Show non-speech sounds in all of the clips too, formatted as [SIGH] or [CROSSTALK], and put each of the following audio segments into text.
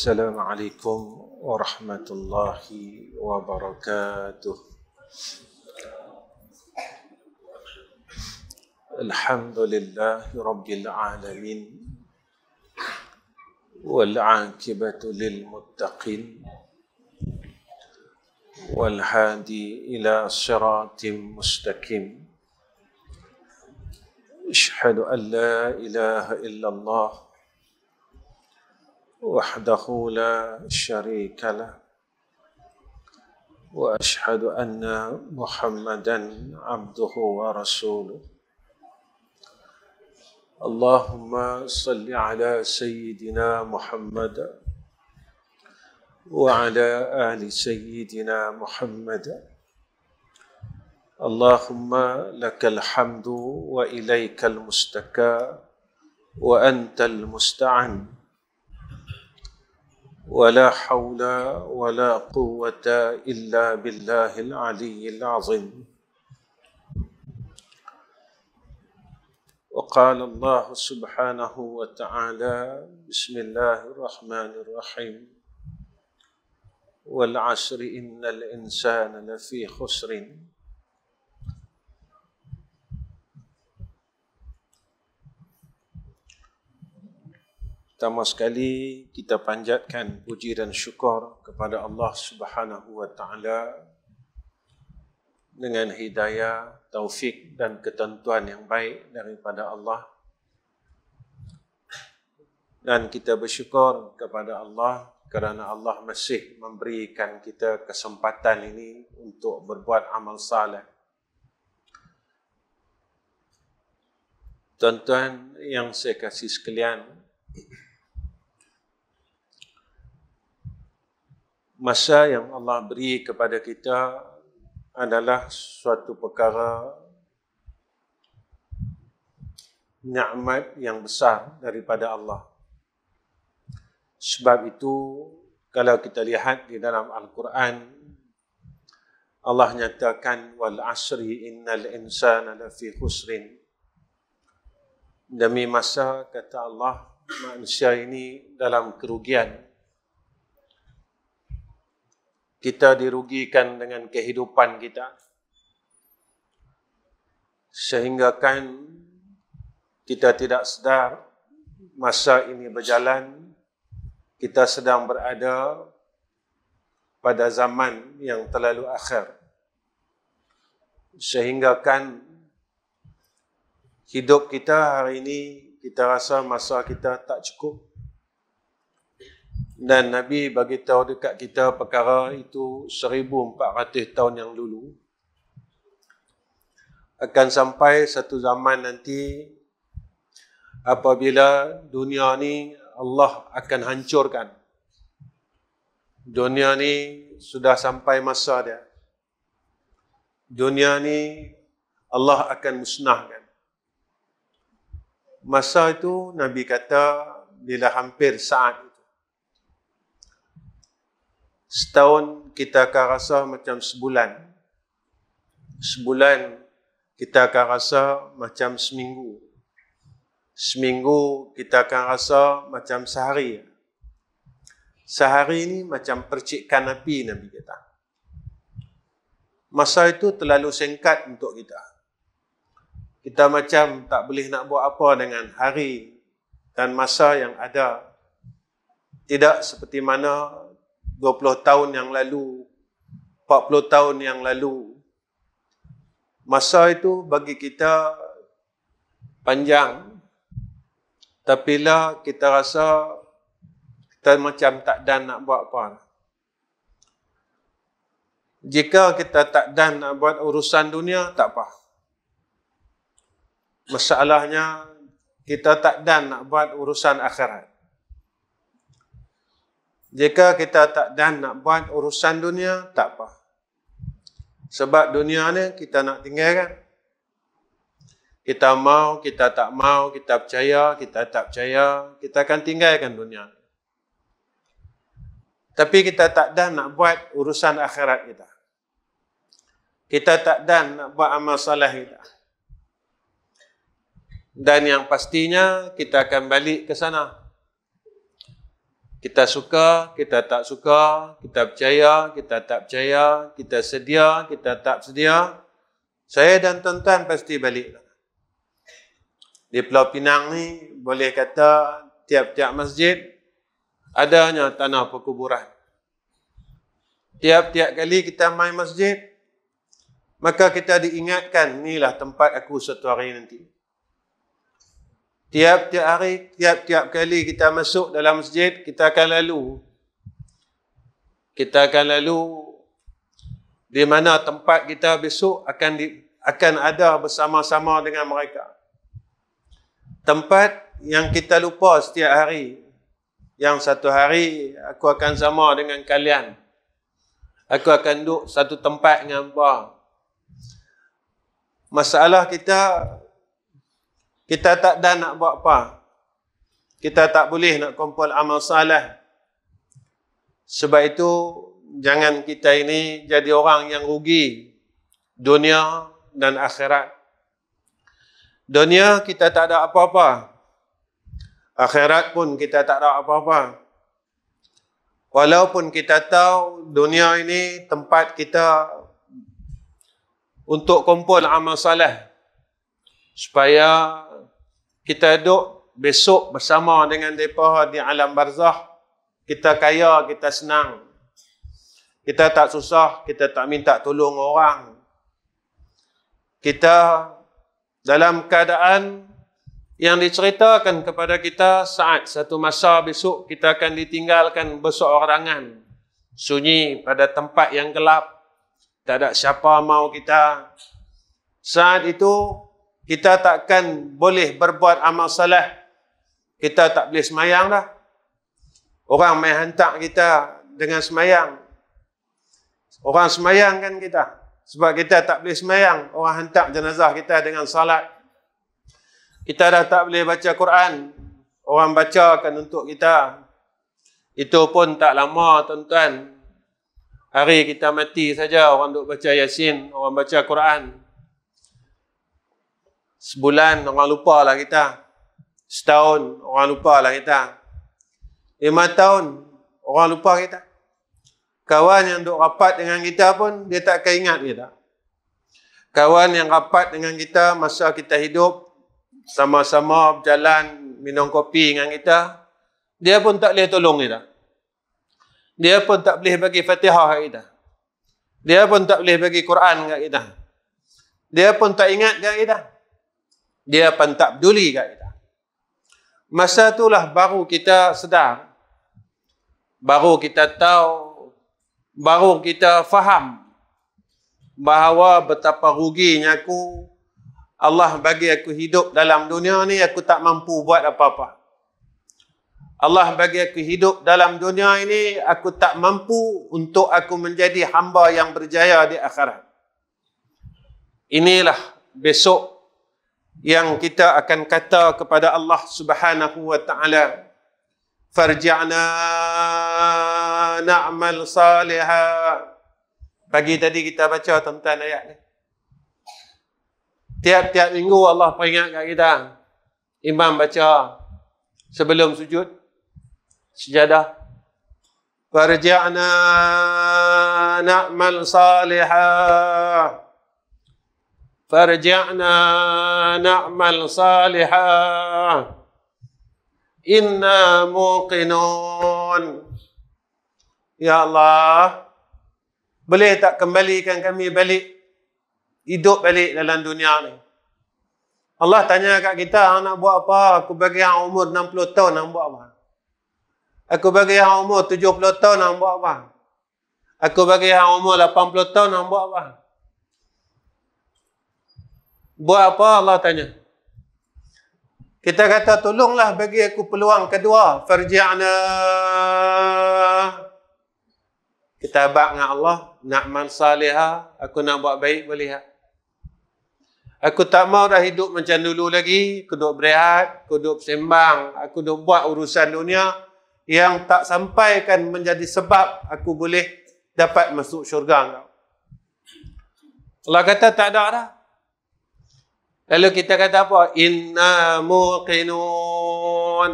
السلام عليكم ورحمة الله وبركاته الحمد لله رب العالمين والعاقبة للمتقين والهادي إلى صراط مستقيم أشهد أن لا إله إلا الله وحده لا شريك له واشهد ان محمدا عبده ورسوله اللهم صل على سيدنا محمد وعلى ال سيدنا محمد اللهم لك الحمد واليك المستكى وانت المستعن ولا حول ولا قوة إلا بالله العلي العظيم وقال الله سبحانه وتعالى بسم الله الرحمن الرحيم والعشر إن الإنسان لفي خسر pertama sekali kita panjatkan puji dan syukur kepada Allah Subhanahu wa taala dengan hidayah, taufik dan ketentuan yang baik daripada Allah. Dan kita bersyukur kepada Allah kerana Allah masih memberikan kita kesempatan ini untuk berbuat amal saleh. Tuan-tuan yang saya kasih sekalian, masa yang Allah beri kepada kita adalah suatu perkara nikmat yang besar daripada Allah. Sebab itu kalau kita lihat di dalam Al-Quran Allah nyatakan wal asri innal insana lafi khusrin. Demi masa kata Allah manusia ini dalam kerugian kita dirugikan dengan kehidupan kita sehinggakan kita tidak sedar masa ini berjalan kita sedang berada pada zaman yang terlalu akhir sehinggakan hidup kita hari ini kita rasa masa kita tak cukup dan Nabi bagi tahu dekat kita perkara itu 1400 tahun yang dulu akan sampai satu zaman nanti apabila dunia ni Allah akan hancurkan dunia ni sudah sampai masa dia dunia ni Allah akan musnahkan masa itu Nabi kata bila hampir saat itu, setahun kita akan rasa macam sebulan. Sebulan kita akan rasa macam seminggu. Seminggu kita akan rasa macam sehari. Sehari ini macam percikkan api Nabi kata. Masa itu terlalu singkat untuk kita. Kita macam tak boleh nak buat apa dengan hari dan masa yang ada. Tidak seperti mana 20 tahun yang lalu, 40 tahun yang lalu. Masa itu bagi kita panjang. Tapi lah kita rasa kita macam tak dan nak buat apa. Jika kita tak dan nak buat urusan dunia, tak apa. Masalahnya kita tak dan nak buat urusan akhirat. Jika kita tak dan nak buat urusan dunia, tak apa. Sebab dunia ni kita nak tinggalkan. Kita mau, kita tak mau, kita percaya, kita tak percaya, kita akan tinggalkan dunia. Tapi kita tak dan nak buat urusan akhirat kita. Kita tak dan nak buat amal salah kita. Dan yang pastinya kita akan balik ke sana. Kita suka, kita tak suka, kita percaya, kita tak percaya, kita sedia, kita tak sedia. Saya dan tuan-tuan pasti balik. Di Pulau Pinang ni boleh kata tiap-tiap masjid adanya tanah perkuburan. Tiap-tiap kali kita main masjid, maka kita diingatkan inilah tempat aku satu hari nanti. Tiap-tiap hari, tiap-tiap kali kita masuk dalam masjid, kita akan lalu. Kita akan lalu di mana tempat kita besok akan di, akan ada bersama-sama dengan mereka. Tempat yang kita lupa setiap hari. Yang satu hari aku akan sama dengan kalian. Aku akan duduk satu tempat dengan hamba. Masalah kita kita tak dah nak buat apa. Kita tak boleh nak kumpul amal salah. Sebab itu, jangan kita ini jadi orang yang rugi dunia dan akhirat. Dunia kita tak ada apa-apa. Akhirat pun kita tak ada apa-apa. Walaupun kita tahu dunia ini tempat kita untuk kumpul amal salah supaya kita duduk besok bersama dengan mereka di alam barzah, kita kaya, kita senang. Kita tak susah, kita tak minta tolong orang. Kita dalam keadaan yang diceritakan kepada kita saat satu masa besok kita akan ditinggalkan berseorangan. Sunyi pada tempat yang gelap. Tak ada siapa mau kita. Saat itu kita takkan boleh berbuat amal salah. Kita tak boleh semayang dah. Orang main hantar kita dengan semayang. Orang semayang kan kita. Sebab kita tak boleh semayang. Orang hantar jenazah kita dengan salat. Kita dah tak boleh baca Quran. Orang baca akan untuk kita. Itu pun tak lama tuan-tuan. Hari kita mati saja orang duk baca Yasin, orang baca Quran sebulan orang lupa lah kita. Setahun orang lupa lah kita. Lima tahun orang lupa kita. Kawan yang duk rapat dengan kita pun dia tak akan ingat kita. Kawan yang rapat dengan kita masa kita hidup sama-sama berjalan minum kopi dengan kita dia pun tak boleh tolong kita. Dia pun tak boleh bagi fatihah kita. Dia pun tak boleh bagi Quran kepada kita. Dia pun tak ingat kat kita. Dia pun tak peduli kat kita. Masa itulah baru kita sedar. Baru kita tahu. Baru kita faham. Bahawa betapa ruginya aku. Allah bagi aku hidup dalam dunia ni, aku tak mampu buat apa-apa. Allah bagi aku hidup dalam dunia ini, aku tak mampu untuk aku menjadi hamba yang berjaya di akhirat. Inilah besok yang kita akan kata kepada Allah Subhanahu wa taala farji'na na'mal saliha pagi tadi kita baca tentang ayat ni tiap-tiap minggu Allah peringat kat kita imam baca sebelum sujud sejadah farji'na na'mal salihah فارجعنا نعمل صالحا Inna موقنون Ya Allah, boleh tak kembalikan kami balik hidup balik dalam dunia ni Allah tanya kat kita hang nak buat apa aku bagi hang umur 60 tahun nak buat apa aku bagi hang umur 70 tahun nak buat apa aku bagi hang umur 80 tahun nak buat apa Buat apa Allah tanya? Kita kata tolonglah bagi aku peluang kedua. Farji'na. Kita abad dengan Allah. Nak man saliha. Ah. Aku nak buat baik boleh tak? Ah. Aku tak mau dah hidup macam dulu lagi. Aku duduk berehat. Aku duduk sembang. Aku duduk buat urusan dunia. Yang tak sampai kan menjadi sebab aku boleh dapat masuk syurga. Allah kata tak ada dah. Lalu kita kata apa? Inna muqinun.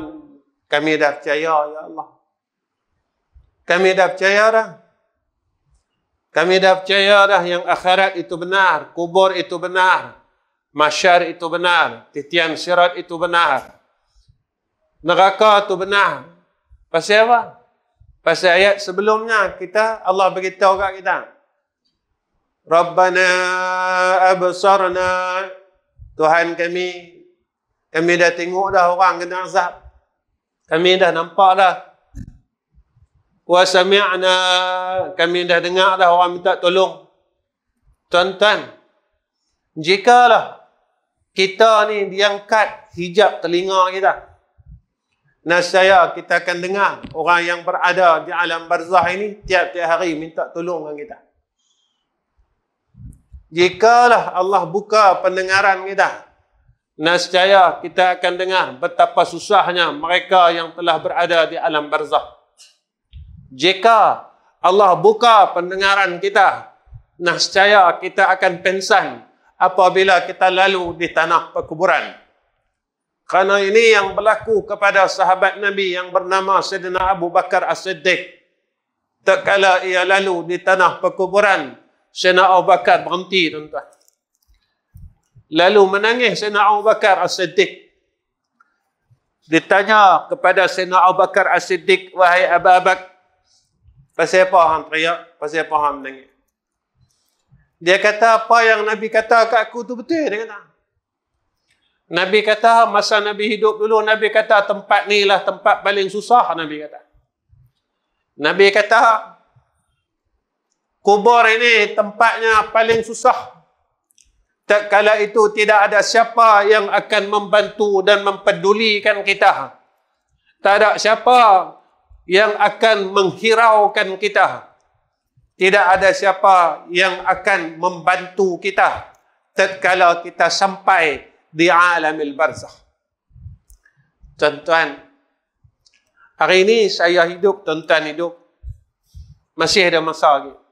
Kami dah percaya, Ya Allah. Kami dah percaya dah. Kami dah percaya dah yang akhirat itu benar. Kubur itu benar. Masyar itu benar. Titian syarat itu benar. Neraka itu benar. Pasal apa? Pasal ayat sebelumnya kita, Allah beritahu kat kita. Rabbana absarna Tuhan kami, kami dah tengok dah orang kena azab. Kami dah nampak dah. kuasa sami'na, kami dah dengar dah orang minta tolong. Tuan-tuan, jikalah kita ni diangkat hijab telinga kita. Nasaya kita akan dengar orang yang berada di alam barzah ini tiap-tiap hari minta tolong dengan kita. Jikalah Allah buka pendengaran kita, nascaya kita akan dengar betapa susahnya mereka yang telah berada di alam barzah. Jika Allah buka pendengaran kita, nascaya kita akan pensan apabila kita lalu di tanah perkuburan. Kerana ini yang berlaku kepada sahabat Nabi yang bernama Sayyidina Abu Bakar As-Siddiq. Tak kala ia lalu di tanah perkuburan, Sayyidina Abu Bakar berhenti tuan-tuan. Lalu menangis Sayyidina Abu Bakar As-Siddiq. Ditanya kepada Sayyidina Abu Bakar As-Siddiq, wahai Abu Abak, pasal apa hang teriak? Pasal apa hang menangis? Dia kata apa yang Nabi kata kat aku tu betul dia kata. Nabi kata masa Nabi hidup dulu Nabi kata tempat ni lah tempat paling susah Nabi kata. Nabi kata Kubur ini tempatnya paling susah. Tak kala itu tidak ada siapa yang akan membantu dan mempedulikan kita. Tak ada siapa yang akan menghiraukan kita. Tidak ada siapa yang akan membantu kita tatkala kita sampai di alam barzah. Tuan-tuan, hari ini saya hidup, tuan-tuan hidup. Masih ada masa lagi. Gitu.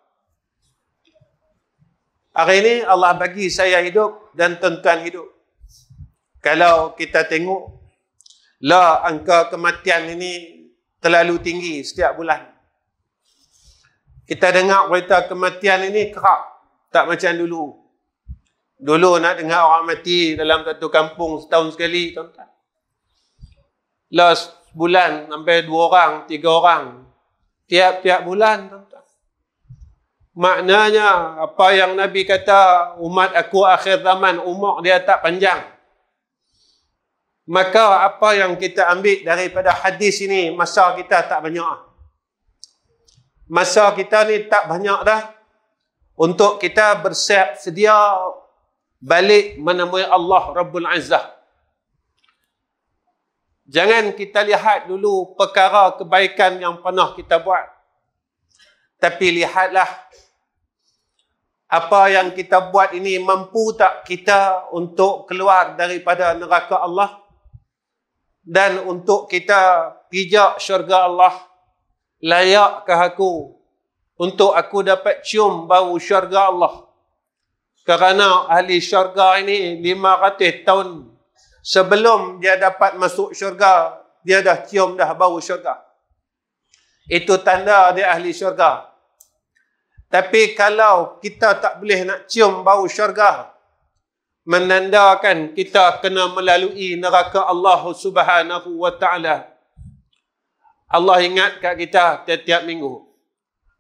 Hari ini Allah bagi saya hidup dan tuan-tuan hidup. Kalau kita tengok, lah angka kematian ini terlalu tinggi setiap bulan. Kita dengar berita kematian ini kerap. Tak macam dulu. Dulu nak dengar orang mati dalam satu kampung setahun sekali, tuan-tuan. Lah bulan sampai dua orang, tiga orang. Tiap-tiap bulan, tuan Maknanya apa yang Nabi kata umat aku akhir zaman umur dia tak panjang. Maka apa yang kita ambil daripada hadis ini masa kita tak banyak. Masa kita ni tak banyak dah untuk kita bersiap sedia balik menemui Allah Rabbul Azzah. Jangan kita lihat dulu perkara kebaikan yang pernah kita buat. Tapi lihatlah apa yang kita buat ini mampu tak kita untuk keluar daripada neraka Allah dan untuk kita pijak syurga Allah layakkah aku untuk aku dapat cium bau syurga Allah kerana ahli syurga ini 500 tahun sebelum dia dapat masuk syurga dia dah cium dah bau syurga itu tanda dia ahli syurga tapi kalau kita tak boleh nak cium bau syurga, menandakan kita kena melalui neraka Allah Subhanahu wa taala. Allah ingat kat kita tiap-tiap minggu.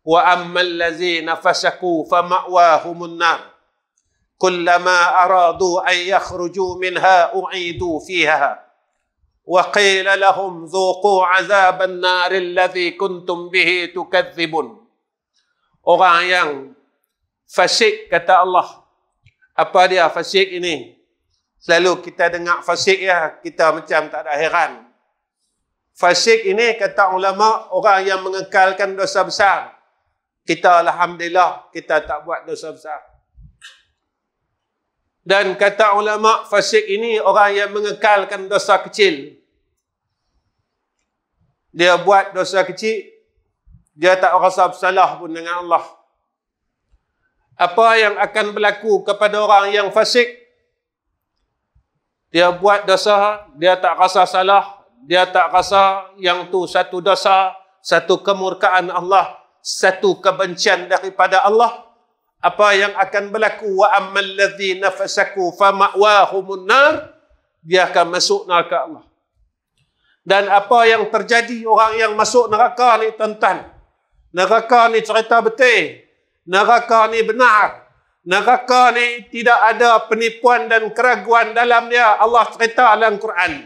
Wa ammal ladzina fasaku fa ma'wahumun nar. Kullama aradu an yakhruju minha u'idu fiha. Wa qila lahum dhuqu 'adzaban nar alladhi kuntum bihi tukadzibun orang yang fasik kata Allah. Apa dia fasik ini? Selalu kita dengar fasik ya, kita macam tak ada heran. Fasik ini kata ulama orang yang mengekalkan dosa besar. Kita alhamdulillah kita tak buat dosa besar. Dan kata ulama fasik ini orang yang mengekalkan dosa kecil. Dia buat dosa kecil, dia tak rasa bersalah pun dengan Allah. Apa yang akan berlaku kepada orang yang fasik? Dia buat dosa, dia tak rasa salah. Dia tak rasa yang tu satu dosa, satu kemurkaan Allah, satu kebencian daripada Allah. Apa yang akan berlaku? Wa ammal ladhi nafasaku fa ma'wahumun nar. Dia akan masuk neraka Allah. Dan apa yang terjadi orang yang masuk neraka ni tentang Neraka ni cerita betul. Neraka ni benar. Neraka ni tidak ada penipuan dan keraguan dalam dia. Allah cerita dalam Quran.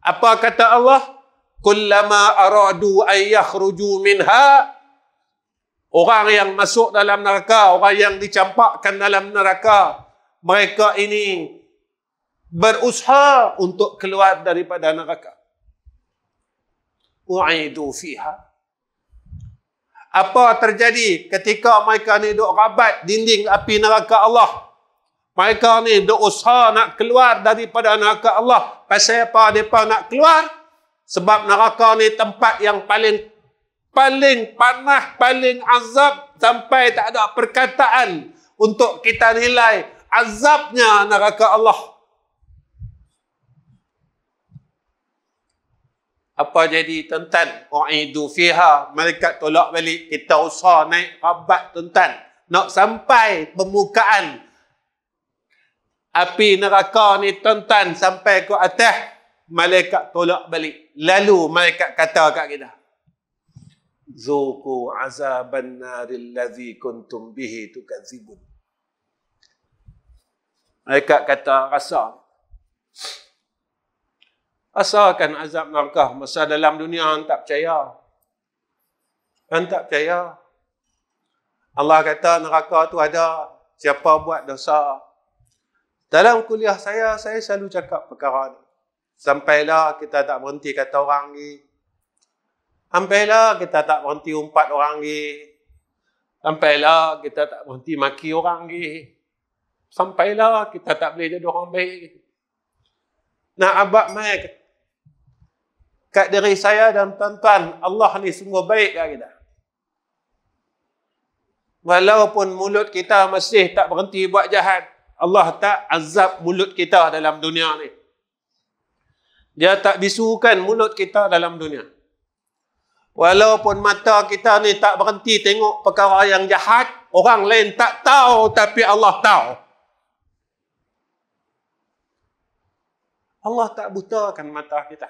Apa kata Allah? Kullama aradu an yakhruju minha Orang yang masuk dalam neraka, orang yang dicampakkan dalam neraka, mereka ini berusaha untuk keluar daripada neraka. U'idu fiha apa terjadi ketika mereka ni duk rabat dinding api neraka Allah. Mereka ni duk usaha nak keluar daripada neraka Allah. Pasal apa mereka nak keluar? Sebab neraka ni tempat yang paling paling panah, paling azab sampai tak ada perkataan untuk kita nilai azabnya neraka Allah. apa jadi tentan uidu fiha malaikat tolak balik kita usah naik rabat tentan nak sampai permukaan api neraka ni tentan sampai ke atas malaikat tolak balik lalu malaikat kata kat kita zuku azaban naril ladzi kuntum bihi tukadzibun malaikat kata rasa Asalkan azab neraka masa dalam dunia orang tak percaya. Orang tak percaya. Allah kata neraka tu ada siapa buat dosa. Dalam kuliah saya, saya selalu cakap perkara ni. Sampailah kita tak berhenti kata orang ni. Sampailah kita tak berhenti umpat orang ni. Sampailah kita tak berhenti maki orang ni. Sampailah kita tak boleh jadi orang baik. Nak abad mai kat diri saya dan tuan-tuan, Allah ni sungguh baik kat kita. Walaupun mulut kita masih tak berhenti buat jahat, Allah tak azab mulut kita dalam dunia ni. Dia tak bisukan mulut kita dalam dunia. Walaupun mata kita ni tak berhenti tengok perkara yang jahat, orang lain tak tahu tapi Allah tahu. Allah tak butakan mata kita.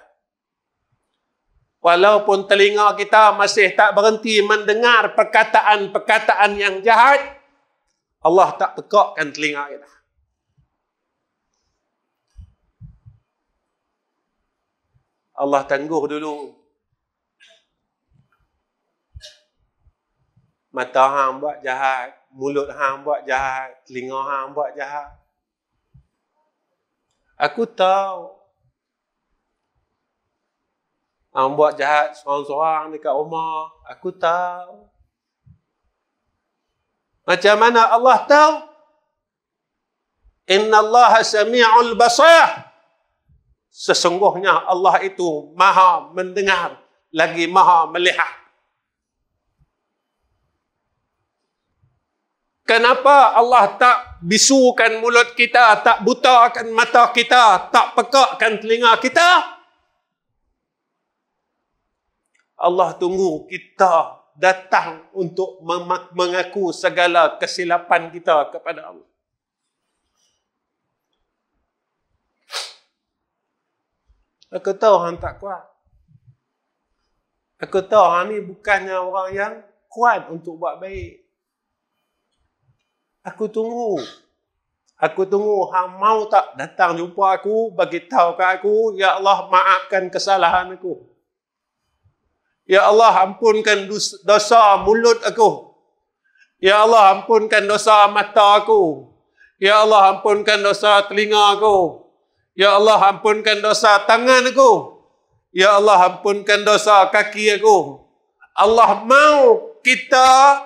Walaupun telinga kita masih tak berhenti mendengar perkataan-perkataan yang jahat, Allah tak tegakkan telinga kita. Allah tangguh dulu. Mata hang buat jahat, mulut hang buat jahat, telinga hang buat jahat. Aku tahu Hang ah, buat jahat seorang-seorang dekat rumah. Aku tahu. Macam mana Allah tahu? Inna Allah sami'ul basah. Sesungguhnya Allah itu maha mendengar. Lagi maha melihat. Kenapa Allah tak bisukan mulut kita, tak butakan mata kita, tak pekakkan telinga kita? Allah tunggu kita datang untuk mengaku segala kesilapan kita kepada Allah. Aku tahu orang tak kuat. Aku tahu orang ni bukannya orang yang kuat untuk buat baik. Aku tunggu. Aku tunggu hang mau tak datang jumpa aku, bagi tahu ke aku, ya Allah maafkan kesalahan aku. Ya Allah ampunkan dosa mulut aku. Ya Allah ampunkan dosa mata aku. Ya Allah ampunkan dosa telinga aku. Ya Allah ampunkan dosa tangan aku. Ya Allah ampunkan dosa kaki aku. Allah mau kita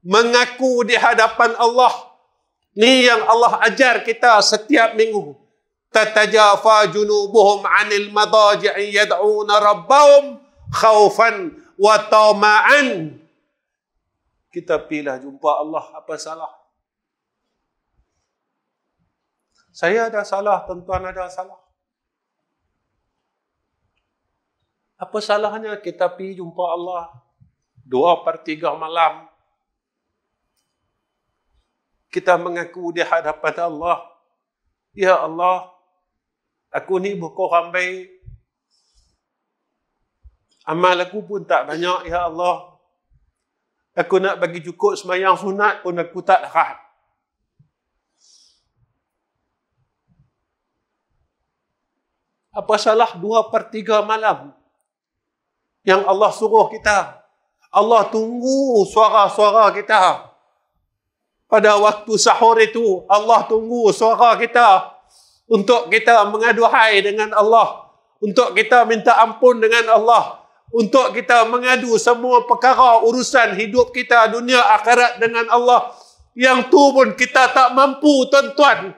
mengaku di hadapan Allah. Ni yang Allah ajar kita setiap minggu. Tatajafa junubuhum anil madaji'i yad'una rabbahum khaufan wa tama'an. Kita pilah jumpa Allah apa salah. Saya ada salah, tuan-tuan ada salah. Apa salahnya kita pi jumpa Allah dua per tiga malam. Kita mengaku di hadapan Allah. Ya Allah, aku ni bukan orang Amal aku pun tak banyak, Ya Allah. Aku nak bagi cukup semayang sunat pun aku tak dapat. Apa salah dua per tiga malam yang Allah suruh kita. Allah tunggu suara-suara kita. Pada waktu sahur itu, Allah tunggu suara kita untuk kita mengaduhai dengan Allah. Untuk kita minta ampun dengan Allah untuk kita mengadu semua perkara urusan hidup kita dunia akhirat dengan Allah yang tu pun kita tak mampu tuan-tuan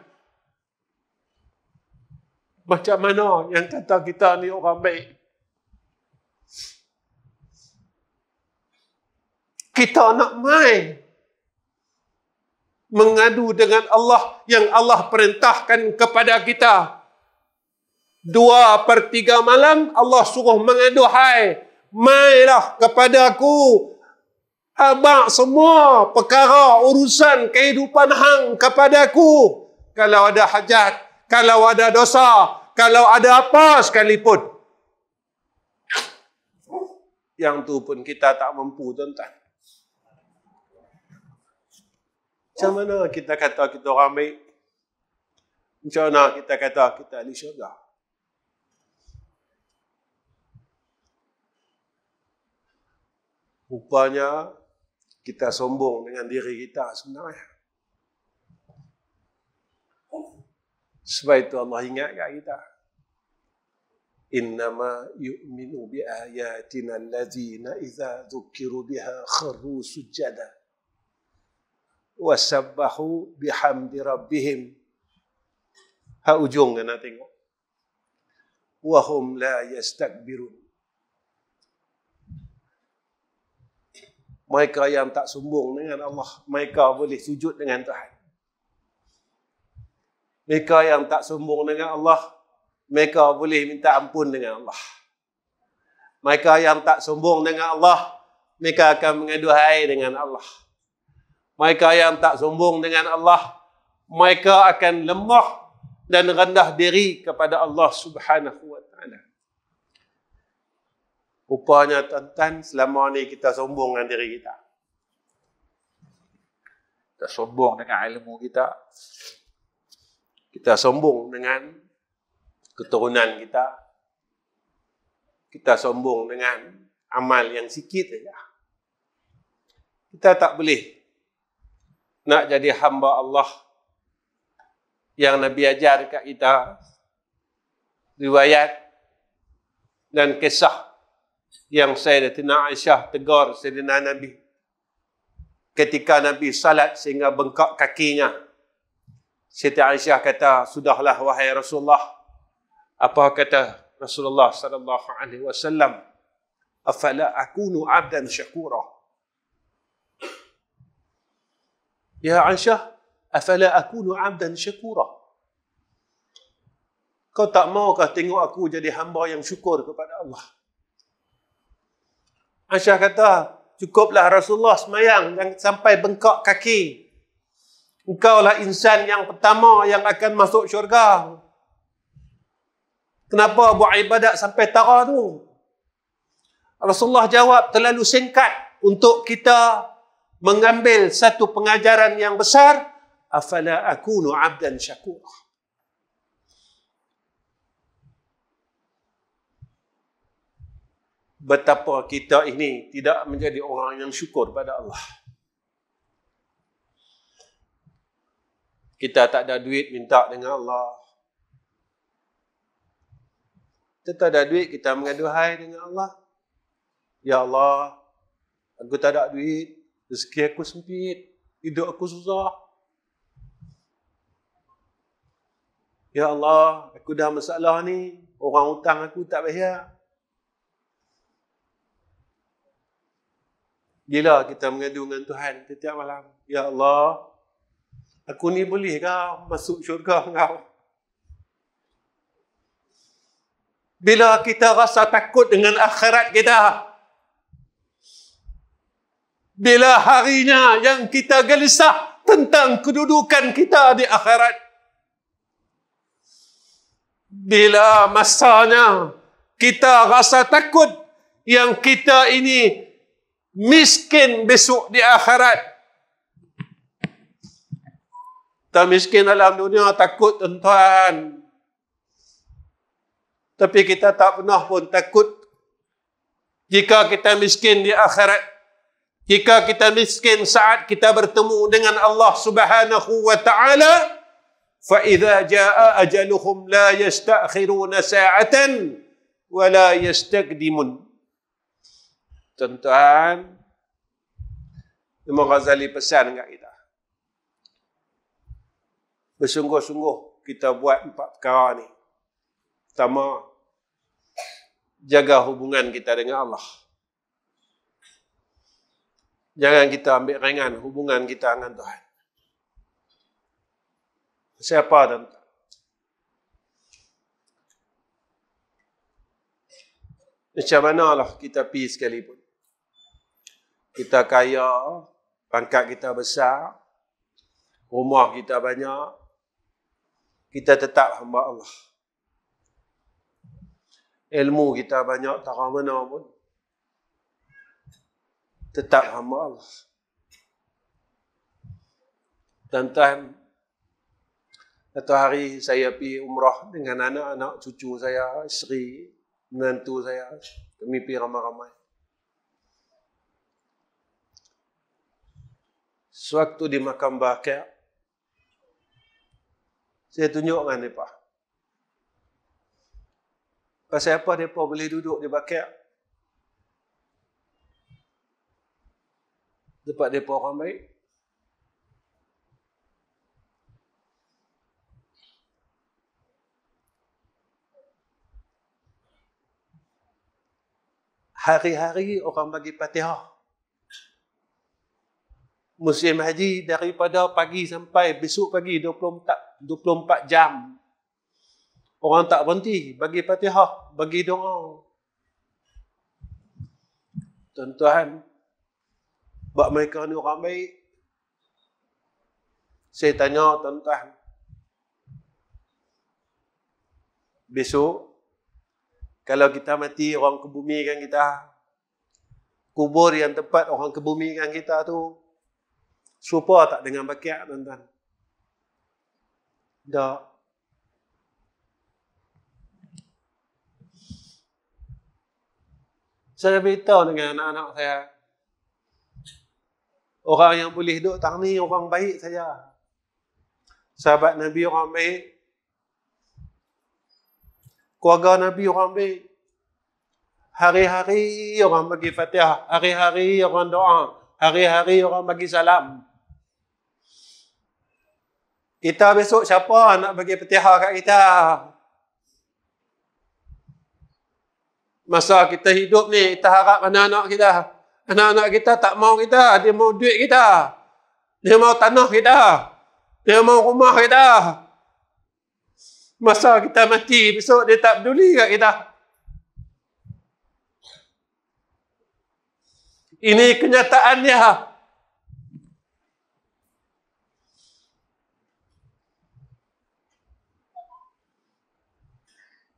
macam mana yang kata kita ni orang baik kita nak Mai mengadu dengan Allah yang Allah perintahkan kepada kita dua per tiga malam Allah suruh mengadu hai mailah kepada aku abang semua perkara urusan kehidupan hang kepada aku kalau ada hajat kalau ada dosa kalau ada apa sekalipun yang tu pun kita tak mampu tuan-tuan macam mana kita kata kita ramai, baik macam mana kita kata kita ahli syurga Rupanya kita sombong dengan diri kita sebenarnya. Sebab itu Allah ingat ingatkan kita. Innama yu'minu bi ayatina alladhina idza dhukiru biha kharru sujada wa sabbahu bihamdi rabbihim. Ha ujung kena tengok. Wahum la yastakbirun. Mereka yang tak sombong dengan Allah, mereka boleh sujud dengan Tuhan. Mereka yang tak sombong dengan Allah, mereka boleh minta ampun dengan Allah. Mereka yang tak sombong dengan Allah, mereka akan mengadu hai dengan Allah. Mereka yang tak sombong dengan Allah, mereka akan lemah dan rendah diri kepada Allah Subhanahu Rupanya tuan-tuan selama ni kita sombong dengan diri kita. Kita sombong dengan ilmu kita. Kita sombong dengan keturunan kita. Kita sombong dengan amal yang sikit saja. Kita tak boleh nak jadi hamba Allah yang Nabi ajar dekat kita riwayat dan kisah yang Sayyidatina Aisyah tegur, Sayyidina Nabi ketika Nabi salat sehingga bengkak kakinya. Siti Aisyah kata, "Sudahlah wahai Rasulullah." Apa kata Rasulullah sallallahu alaihi wasallam? "Afala akunu 'abdan syakura?" Ya Aisyah, "Afala akunu 'abdan syakura?" Kau tak maukah tengok aku jadi hamba yang syukur kepada Allah? Aisyah kata, cukuplah Rasulullah semayang yang sampai bengkak kaki. Engkaulah insan yang pertama yang akan masuk syurga. Kenapa buat ibadat sampai tara tu? Rasulullah jawab terlalu singkat untuk kita mengambil satu pengajaran yang besar. Afala akunu abdan syakur. betapa kita ini tidak menjadi orang yang syukur pada Allah. Kita tak ada duit minta dengan Allah. Kita tak ada duit, kita mengadu mengaduhai dengan Allah. Ya Allah, aku tak ada duit, rezeki aku sempit, hidup aku susah. Ya Allah, aku dah masalah ni, orang hutang aku tak bayar. Bila kita mengadu dengan Tuhan setiap malam. Ya Allah, aku ni bolehkah masuk syurga engkau? [LAUGHS] Bila kita rasa takut dengan akhirat kita. Bila harinya yang kita gelisah tentang kedudukan kita di akhirat. Bila masanya kita rasa takut yang kita ini miskin besok di akhirat. Tak miskin dalam dunia takut tuan-tuan. Tapi kita tak pernah pun takut jika kita miskin di akhirat. Jika kita miskin saat kita bertemu dengan Allah Subhanahu wa taala fa jaa ajaluhum la yasta'khiruna sa'atan wa la yastaqdimun Tuan-tuan, Imam Ghazali pesan dengan kita. Bersungguh-sungguh kita buat empat perkara ni. Pertama, jaga hubungan kita dengan Allah. Jangan kita ambil ringan hubungan kita dengan Tuhan. Siapa dan Macam mana lah kita pergi sekalipun kita kaya, pangkat kita besar, rumah kita banyak, kita tetap hamba Allah. Ilmu kita banyak, tak mana pun. Tetap hamba Allah. Tuan-tuan, satu hari saya pergi umrah dengan anak-anak cucu saya, isteri, menantu saya. Kami pergi ramai-ramai. sewaktu di makam Baqir saya tunjukkan depa pasal apa depa boleh duduk di Baqir Dapat depa orang baik hari-hari orang bagi patihah musim haji daripada pagi sampai besok pagi 24 24 jam. Orang tak berhenti bagi Fatihah, bagi doa. Tuan-tuan, buat mereka ni orang baik. Saya tanya tuan-tuan. Besok kalau kita mati orang kebumikan kita kubur yang tempat orang kebumikan kita tu Serupa tak dengan bakiat tuan-tuan? Tak. Saya beritahu dengan anak-anak saya. Orang yang boleh duduk tang ni orang baik saja. Sahabat Nabi orang baik. Keluarga Nabi orang baik. Hari-hari orang bagi fatihah. Hari-hari orang doa. Hari-hari orang bagi salam. Kita besok siapa nak bagi petiha kat kita? Masa kita hidup ni, kita harap anak-anak kita. Anak-anak kita tak mau kita. Dia mau duit kita. Dia mau tanah kita. Dia mau rumah kita. Masa kita mati besok, dia tak peduli kat kita. Ini kenyataannya. Ini kenyataannya.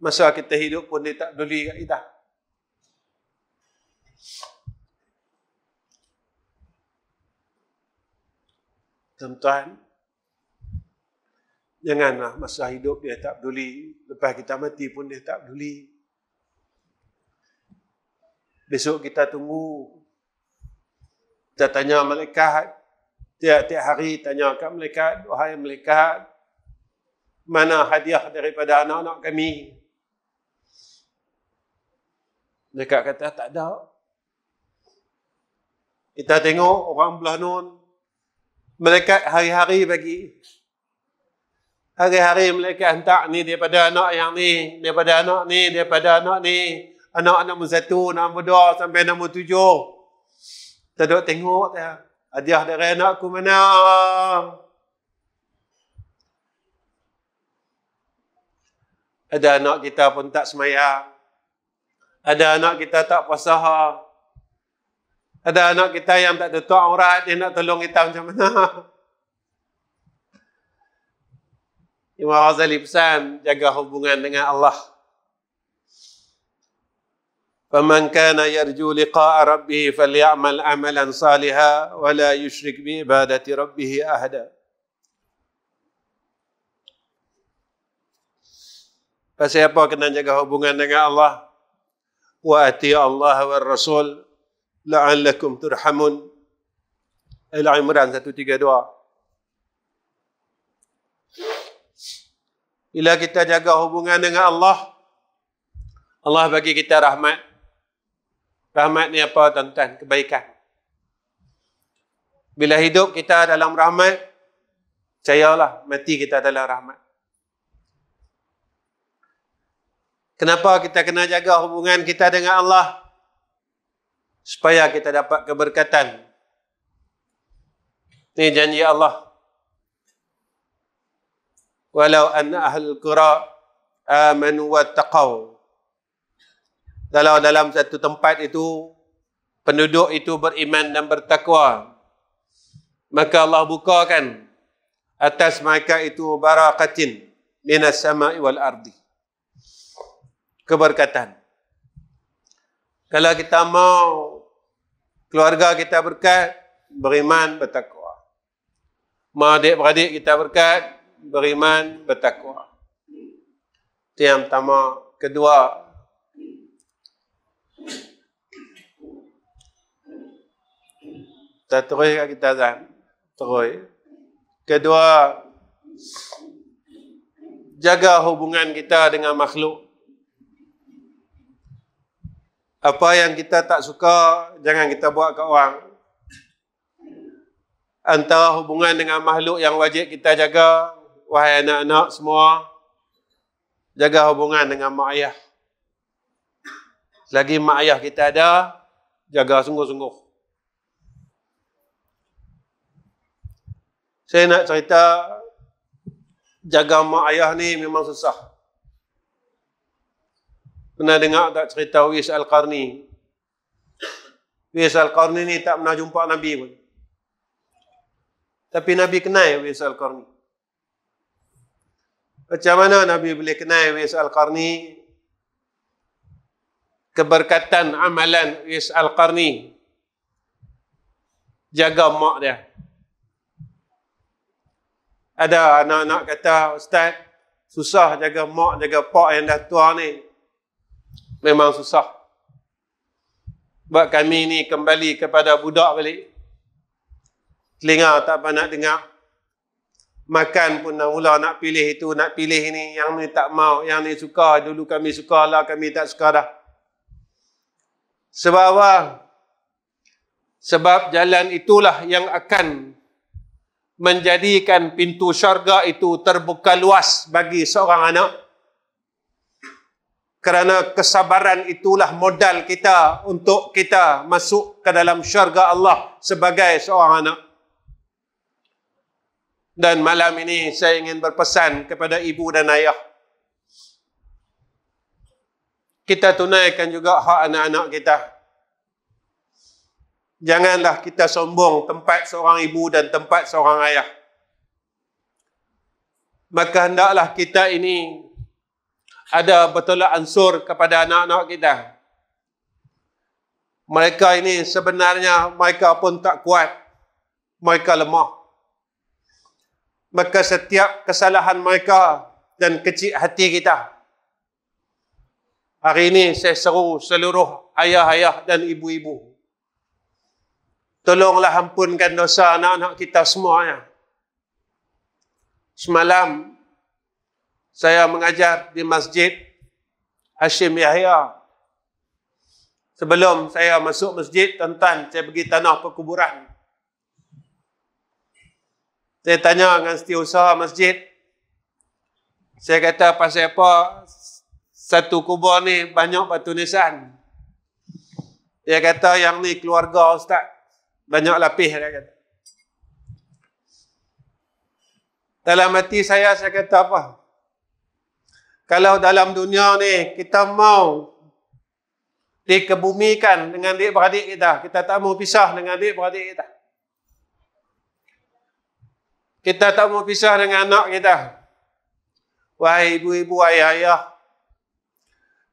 Masa kita hidup pun dia tak peduli kat kita. Tuan-tuan, janganlah masa hidup dia tak peduli. Lepas kita mati pun dia tak peduli. Besok kita tunggu. Kita tanya malaikat. Tiap-tiap hari tanya kat malaikat. Wahai malaikat, mana hadiah daripada anak-anak Kami. Mereka kata tak ada. Kita tengok orang belah non. Mereka hari-hari bagi. Hari-hari mereka hantar ni daripada anak yang ni. Daripada anak ni, daripada anak ni. Anak nombor satu, nombor dua sampai nombor tujuh. Kita duduk tengok ya, Adiah dari anakku mana? Ada anak kita pun tak semayang. Ada anak kita tak puasa. Ada anak kita yang tak tutup aurat, dia nak tolong kita macam mana. [LAUGHS] Imam Ghazali pesan, jaga hubungan dengan Allah. فَمَنْ كَانَ Rabbih لِقَاءَ رَبِّهِ فَلْيَعْمَلْ عَمَلًا صَالِحًا وَلَا يُشْرِكْ بِعِبَادَةِ رَبِّهِ أَهْدًا Pasal apa kena jaga hubungan dengan Allah? واتي الله والرسول لعلكم ترحمون ال عمران 132 bila kita jaga hubungan dengan Allah Allah bagi kita rahmat rahmat ni apa tuan-tuan kebaikan bila hidup kita dalam rahmat percayalah mati kita dalam rahmat Kenapa kita kena jaga hubungan kita dengan Allah? Supaya kita dapat keberkatan. Ini janji Allah. Walau an ahlul qura aman wa taqaw. Kalau dalam satu tempat itu, penduduk itu beriman dan bertakwa. Maka Allah bukakan atas mereka itu barakatin minas sama'i wal ardi keberkatan. Kalau kita mau keluarga kita berkat, beriman, bertakwa. Mau adik-beradik kita berkat, beriman, bertakwa. Itu yang pertama. Kedua, kita terus kita zan. Terus. Kedua, jaga hubungan kita dengan makhluk apa yang kita tak suka jangan kita buat ke orang antara hubungan dengan makhluk yang wajib kita jaga wahai anak-anak semua jaga hubungan dengan mak ayah selagi mak ayah kita ada jaga sungguh-sungguh saya nak cerita jaga mak ayah ni memang susah Pernah dengar tak cerita Wis Al-Qarni? Wis Al-Qarni ni tak pernah jumpa Nabi pun. Tapi Nabi kenal Wis Al-Qarni. Macam mana Nabi boleh kenal Wis Al-Qarni? Keberkatan amalan Wis Al-Qarni. Jaga mak dia. Ada anak-anak kata, Ustaz, susah jaga mak, jaga pak yang dah tua ni memang susah. Buat kami ni kembali kepada budak balik. Telinga tak apa nak dengar. Makan pun nak mula nak pilih itu, nak pilih ini. Yang ni tak mau, yang ni suka. Dulu kami suka lah, kami tak suka dah. Sebab apa? Sebab jalan itulah yang akan menjadikan pintu syurga itu terbuka luas bagi seorang anak kerana kesabaran itulah modal kita untuk kita masuk ke dalam syurga Allah sebagai seorang anak. Dan malam ini saya ingin berpesan kepada ibu dan ayah. Kita tunaikan juga hak anak-anak kita. Janganlah kita sombong tempat seorang ibu dan tempat seorang ayah. Maka hendaklah kita ini ada bertolak ansur kepada anak-anak kita. Mereka ini sebenarnya mereka pun tak kuat. Mereka lemah. Maka setiap kesalahan mereka dan kecil hati kita. Hari ini saya seru seluruh ayah-ayah dan ibu-ibu. Tolonglah ampunkan dosa anak-anak kita semuanya. Semalam saya mengajar di masjid Hashim Yahya. Sebelum saya masuk masjid, tuan-tuan, saya pergi tanah perkuburan. Saya tanya dengan setiausaha masjid. Saya kata, pasal apa satu kubur ni banyak batu nisan? Dia kata, yang ni keluarga ustaz. Banyak lapis, dia kata. Dalam hati saya, saya kata apa? Kalau dalam dunia ni kita mau dikebumikan dengan adik beradik kita, kita tak mau pisah dengan adik beradik kita. Kita tak mau pisah dengan anak kita. Wahai ibu-ibu, ayah-ayah.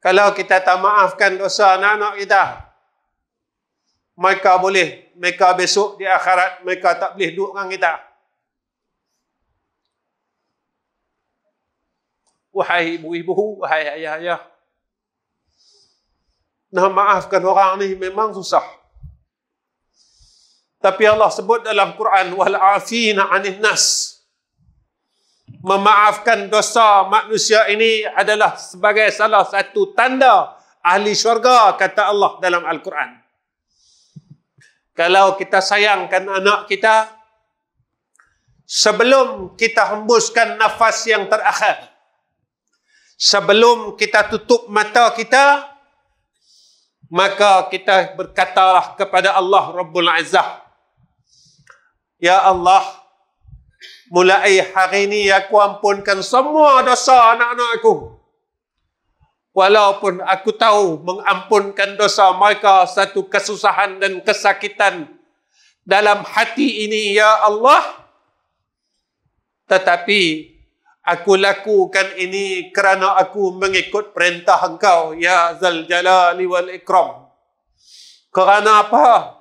Kalau kita tak maafkan dosa anak-anak kita, mereka boleh, mereka besok di akhirat, mereka tak boleh duduk dengan kita. Wahai ibu-ibu, wahai ayah-ayah. Nah maafkan orang ni memang susah. Tapi Allah sebut dalam Quran, Wal'afina anin nas. Memaafkan dosa manusia ini adalah sebagai salah satu tanda ahli syurga, kata Allah dalam Al-Quran. Kalau kita sayangkan anak kita, sebelum kita hembuskan nafas yang terakhir, sebelum kita tutup mata kita maka kita berkatalah kepada Allah Rabbul Azzah Ya Allah mulai hari ini aku ampunkan semua dosa anak-anakku walaupun aku tahu mengampunkan dosa mereka satu kesusahan dan kesakitan dalam hati ini Ya Allah tetapi aku lakukan ini kerana aku mengikut perintah engkau ya zal jalali wal ikram kerana apa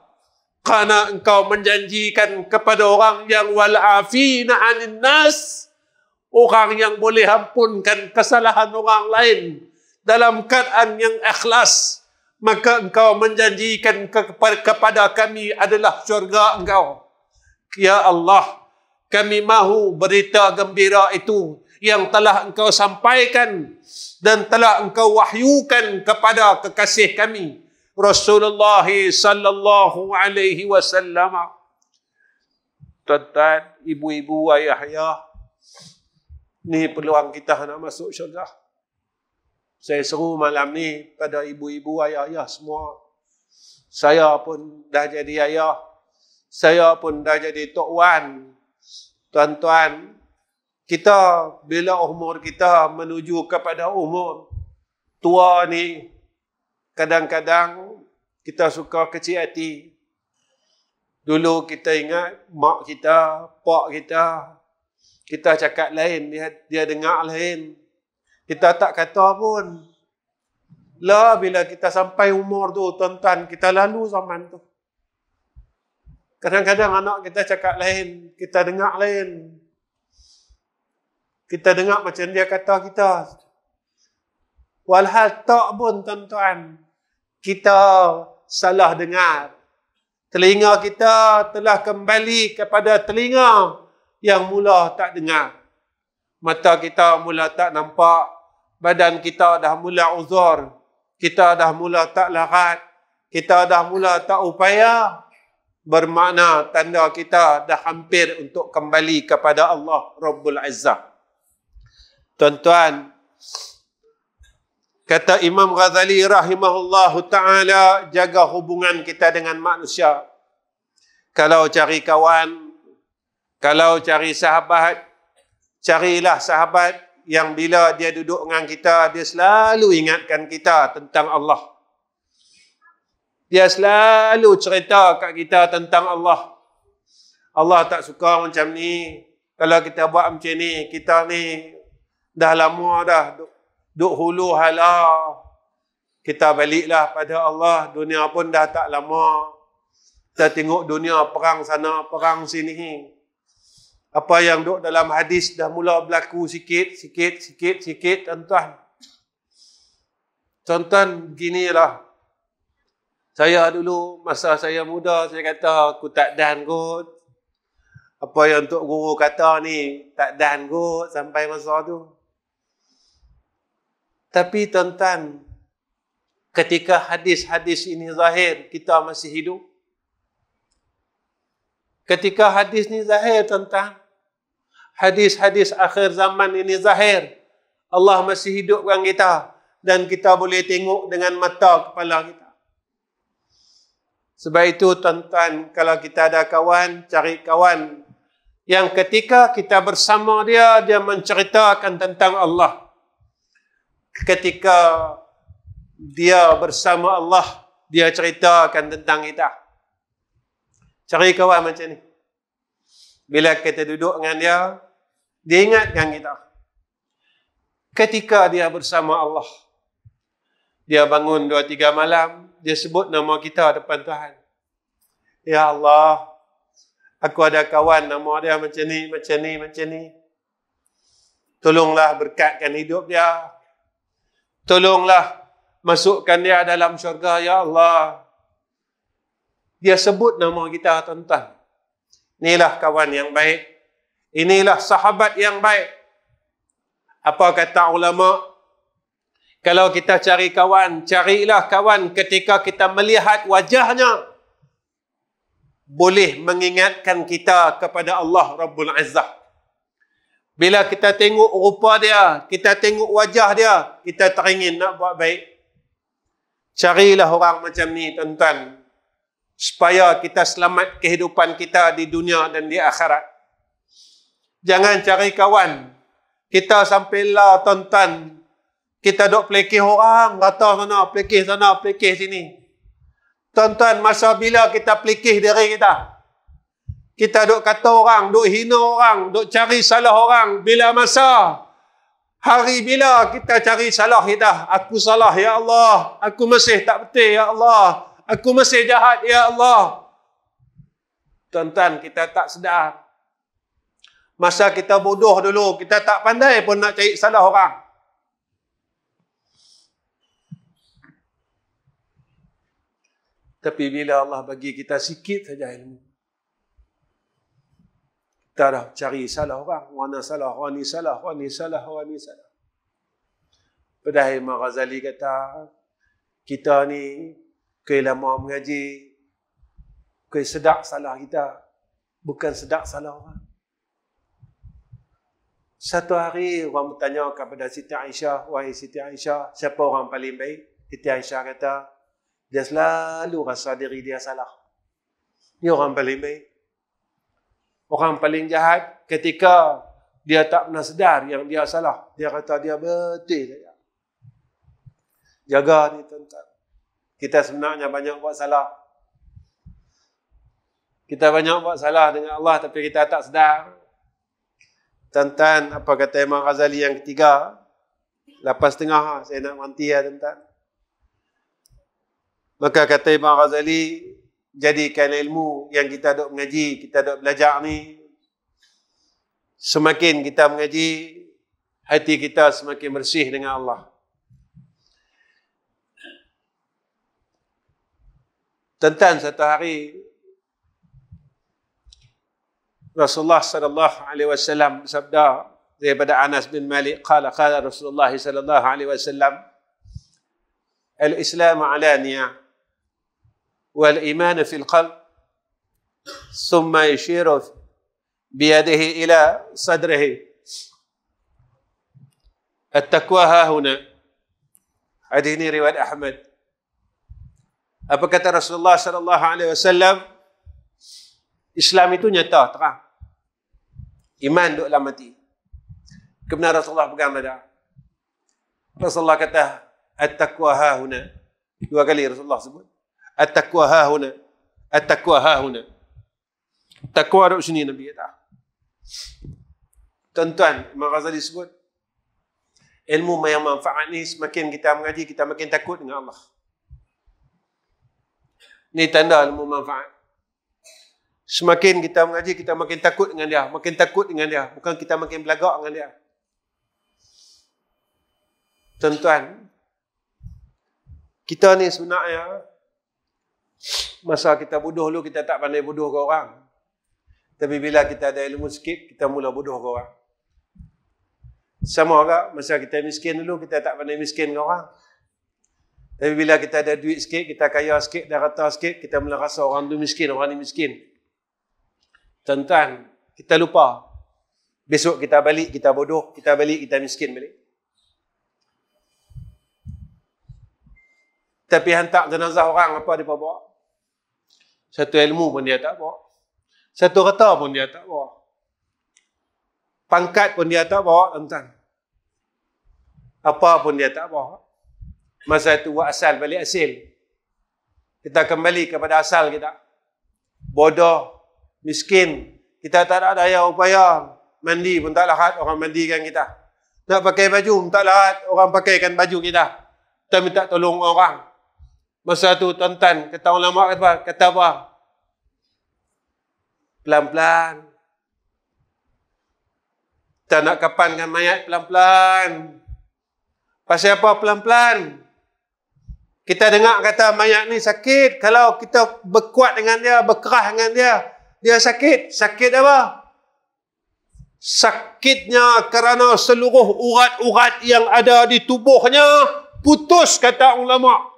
kerana engkau menjanjikan kepada orang yang wal afina anin nas orang yang boleh ampunkan kesalahan orang lain dalam keadaan yang ikhlas maka engkau menjanjikan kepada kami adalah syurga engkau ya Allah kami mahu berita gembira itu yang telah engkau sampaikan dan telah engkau wahyukan kepada kekasih kami Rasulullah sallallahu alaihi wasallam. Tuan-tuan, ibu-ibu, ayah-ayah, ni peluang kita nak masuk syurga. Saya seru malam ni pada ibu-ibu, ayah-ayah semua. Saya pun dah jadi ayah. Saya pun dah jadi tok wan tuan-tuan, kita bila umur kita menuju kepada umur tua ni, kadang-kadang kita suka kecil hati. Dulu kita ingat mak kita, pak kita, kita cakap lain, dia, dia dengar lain. Kita tak kata pun. Lah bila kita sampai umur tu, tuan-tuan, kita lalu zaman tu. Kadang-kadang anak kita cakap lain, kita dengar lain. Kita dengar macam dia kata kita. Walhal tak pun tuan-tuan, kita salah dengar. Telinga kita telah kembali kepada telinga yang mula tak dengar. Mata kita mula tak nampak. Badan kita dah mula uzur. Kita dah mula tak larat. Kita dah mula tak upaya. Kita dah mula tak upaya bermakna tanda kita dah hampir untuk kembali kepada Allah Rabbul Azza. Tuan-tuan, kata Imam Ghazali rahimahullahu ta'ala, jaga hubungan kita dengan manusia. Kalau cari kawan, kalau cari sahabat, carilah sahabat yang bila dia duduk dengan kita, dia selalu ingatkan kita tentang Allah. Dia selalu cerita kat kita tentang Allah. Allah tak suka macam ni. Kalau kita buat macam ni, kita ni dah lama dah duk, duk hulu hala. Kita baliklah pada Allah. Dunia pun dah tak lama. Kita tengok dunia perang sana, perang sini. Apa yang duk dalam hadis dah mula berlaku sikit, sikit, sikit, sikit. Tuan-tuan. Tuan-tuan, ginilah. Saya dulu masa saya muda saya kata aku tak dan kot. Apa yang untuk guru kata ni tak dan kot sampai masa tu. Tapi tuan-tuan ketika hadis-hadis ini zahir kita masih hidup. Ketika hadis ni zahir tuan-tuan hadis-hadis akhir zaman ini zahir Allah masih hidup hidupkan kita dan kita boleh tengok dengan mata kepala kita. Sebab itu tuan-tuan, kalau kita ada kawan, cari kawan yang ketika kita bersama dia, dia menceritakan tentang Allah. Ketika dia bersama Allah, dia ceritakan tentang kita. Cari kawan macam ni. Bila kita duduk dengan dia, dia ingatkan kita. Ketika dia bersama Allah, dia bangun dua tiga malam, dia sebut nama kita depan Tuhan. Ya Allah, aku ada kawan nama dia macam ni, macam ni, macam ni. Tolonglah berkatkan hidup dia. Tolonglah masukkan dia dalam syurga, Ya Allah. Dia sebut nama kita tuan-tuan. Inilah kawan yang baik. Inilah sahabat yang baik. Apa kata ulama' Kalau kita cari kawan, carilah kawan ketika kita melihat wajahnya boleh mengingatkan kita kepada Allah Rabbul Azzah. Bila kita tengok rupa dia, kita tengok wajah dia, kita teringin nak buat baik. Carilah orang macam ni tuan-tuan. Supaya kita selamat kehidupan kita di dunia dan di akhirat. Jangan cari kawan. Kita sampailah tuan-tuan kita dok pelikih orang, rata sana, pelikih sana, pelikih sini. Tuan-tuan, masa bila kita pelikih diri kita? Kita dok kata orang, dok hina orang, dok cari salah orang. Bila masa? Hari bila kita cari salah kita? Aku salah, Ya Allah. Aku masih tak betul, Ya Allah. Aku masih jahat, Ya Allah. Tuan-tuan, kita tak sedar. Masa kita bodoh dulu, kita tak pandai pun nak cari salah orang. Tapi bila Allah bagi kita sikit saja ilmu. Kita dah cari salah orang. Mana salah, orang salah, orang salah, orang salah. Padahal Imam Ghazali kata, kita ni keilamuan mengaji, ke sedak salah kita. Bukan sedak salah orang. Satu hari orang bertanya kepada Siti Aisyah, wahai Siti Aisyah, siapa orang paling baik? Siti Aisyah kata, dia selalu rasa diri dia salah. Ini orang paling baik. Orang paling jahat ketika dia tak pernah sedar yang dia salah. Dia kata dia betul. Jaga ni tuan-tuan. Kita sebenarnya banyak buat salah. Kita banyak buat salah dengan Allah tapi kita tak sedar. Tuan-tuan, apa kata Imam Ghazali yang ketiga? Lepas tengah saya nak mantia ya, tuan-tuan. Maka kata Imam Ghazali, jadikan ilmu yang kita dok mengaji, kita dok belajar ni semakin kita mengaji, hati kita semakin bersih dengan Allah. Tentang satu hari Rasulullah sallallahu alaihi wasallam sabda daripada Anas bin Malik qala qala Rasulullah sallallahu alaihi wasallam al-islamu alaniyah والايمان في القلب ثم يشير بيده الى صدره التقوى ها هنا هذه ini riwayat Ahmad apa kata Rasulullah sallallahu alaihi wasallam Islam itu nyata terang iman duk dalam hati kebenaran Rasulullah pegang pada Rasulullah kata at-taqwa ha huna dua kali Rasulullah sebut ha التقوى ها هنا التقوى ها هنا التقوى روشني نبي تاع تنتن ما ghazali sebut, ilmu yang manfaat ni semakin kita mengaji kita makin takut dengan Allah ni tanda ilmu manfaat semakin kita mengaji kita makin takut dengan dia makin takut dengan dia bukan kita makin belagak dengan dia tuan-tuan kita ni sebenarnya masa kita bodoh dulu kita tak pandai bodoh ke orang. Tapi bila kita ada ilmu sikit, kita mula bodoh ke orang. Sama juga masa kita miskin dulu kita tak pandai miskin ke orang. Tapi bila kita ada duit sikit, kita kaya sikit, dah rata sikit, kita mula rasa orang tu miskin, orang ni miskin. Tentang kita lupa. Besok kita balik kita bodoh, kita balik kita miskin balik. Tapi hantar jenazah orang apa dia bawa? Satu ilmu pun dia tak bawa. Satu kata pun dia tak bawa. Pangkat pun dia tak bawa, tuan-tuan. Apa pun dia tak bawa. Masa itu buat asal balik asil. Kita kembali kepada asal kita. Bodoh, miskin. Kita tak ada daya upaya. Mandi pun tak lahat orang mandikan kita. Nak pakai baju pun tak lahat orang pakaikan baju kita. Kita minta tolong orang. Masa tu tuan-tuan, kata ulama kata, kata apa? Pelan-pelan. Tak nak kapankan mayat pelan-pelan. Pasal apa pelan-pelan? Kita dengar kata mayat ni sakit. Kalau kita berkuat dengan dia, berkerah dengan dia, dia sakit. Sakit apa? Sakitnya kerana seluruh urat-urat yang ada di tubuhnya putus kata ulama'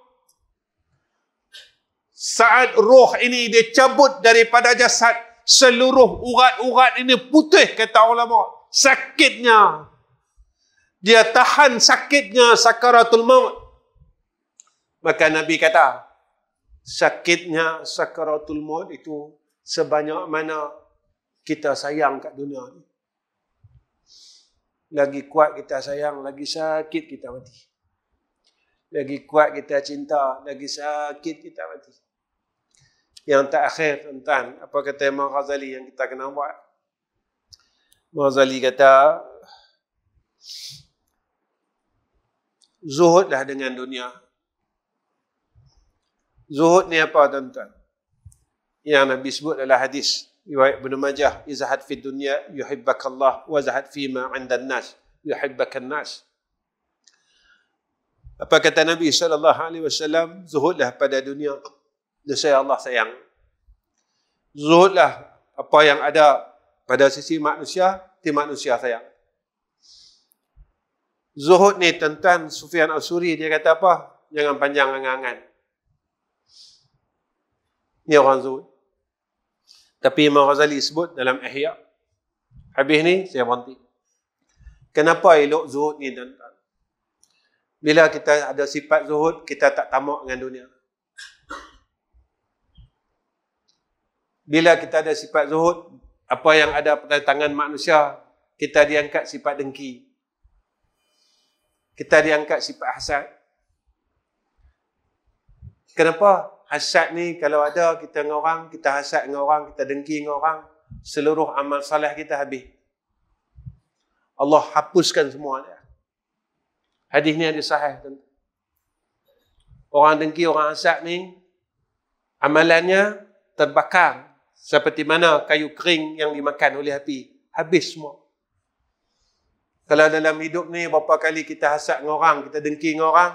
saat roh ini dia cabut daripada jasad seluruh urat-urat ini putih kata ulama sakitnya dia tahan sakitnya sakaratul maut maka nabi kata sakitnya sakaratul maut itu sebanyak mana kita sayang kat dunia ni lagi kuat kita sayang lagi sakit kita mati lagi kuat kita cinta lagi sakit kita mati yang terakhir tentang apa kata Imam Ghazali yang kita kena buat. Imam Ghazali kata, Zuhudlah dengan dunia. Zuhud ni apa tuan-tuan? Yang Nabi sebut adalah hadis. Iwayat bin Majah, Izahad fi dunia, yuhibbaka Allah, wazahad fi ma'indan nas, yuhibbaka nas. Apa kata Nabi SAW, Zuhudlah pada dunia. Zuhudlah pada dunia. Nasihat Allah sayang. Zuhudlah apa yang ada pada sisi manusia, di manusia sayang. Zuhud ni tentang Sufian Asuri, dia kata apa? Jangan panjang angan-angan. Ni orang zuhud. Tapi Imam Ghazali sebut dalam ahya Habis ni, saya berhenti. Kenapa elok zuhud ni tentang Bila kita ada sifat zuhud, kita tak tamak dengan dunia. bila kita ada sifat zuhud, apa yang ada pada tangan manusia, kita diangkat sifat dengki. Kita diangkat sifat hasad. Kenapa? Hasad ni kalau ada kita dengan orang, kita hasad dengan orang, kita dengki dengan orang, seluruh amal salih kita habis. Allah hapuskan semua Hadis ni ada sahih. Orang dengki, orang hasad ni, amalannya terbakar seperti mana kayu kering yang dimakan oleh api. Habis semua. Kalau dalam hidup ni berapa kali kita hasad dengan orang, kita dengki dengan orang.